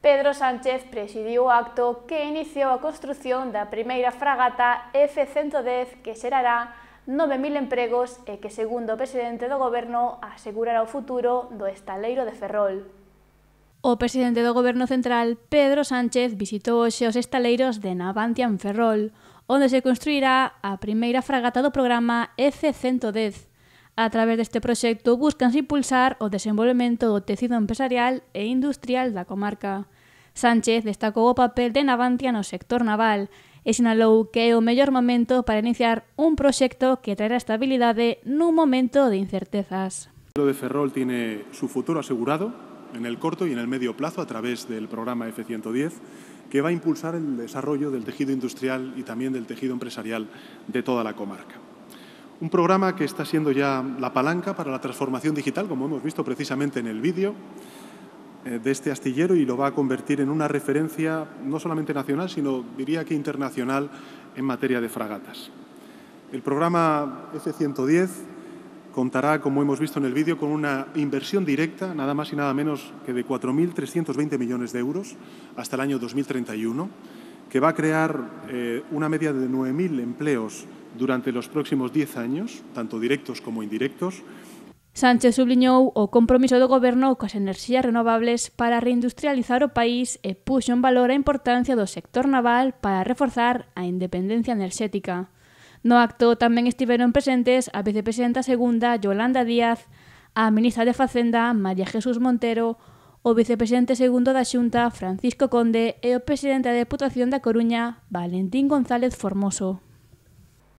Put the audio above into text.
Pedro Sánchez presidiu o acto que iniciou a construción da primeira fragata F-110 que xerará 9.000 empregos e que, segundo o presidente do goberno, asegurará o futuro do estaleiro de Ferrol. O presidente do Goberno Central, Pedro Sánchez, visitou hoxe os estaleiros de Navantia en Ferrol, onde se construirá a primeira fragata do programa F-110, A través deste proxecto buscanse impulsar o desenvolvemento do tecido empresarial e industrial da comarca. Sánchez destacou o papel de Navantia no sector naval e sinalou que é o mellor momento para iniciar un proxecto que traerá estabilidade nun momento de incertezas. O de Ferrol tiene su futuro asegurado en el corto y en el medio plazo a través del programa F110 que va a impulsar el desarrollo del tejido industrial y también del tejido empresarial de toda la comarca. Un programa que está siendo ya la palanca para la transformación digital, como hemos visto precisamente en el vídeo eh, de este astillero y lo va a convertir en una referencia no solamente nacional, sino diría que internacional en materia de fragatas. El programa F-110 contará, como hemos visto en el vídeo, con una inversión directa, nada más y nada menos que de 4.320 millones de euros hasta el año 2031 que va a crear eh, una media de 9.000 empleos durante los próximos 10 años, tanto directos como indirectos. Sánchez subliñou o compromiso do goberno coas enerxías renovables para reindustrializar o país e puxo en valor a importancia do sector naval para reforzar a independencia enerxética. No acto tamén estiveron presentes a vicepresidenta segunda Yolanda Díaz, a ministra de Facenda María Jesús Montero, o vicepresidente segundo da Xunta, Francisco Conde, e o presidente da Deputación da Coruña, Valentín González Formoso.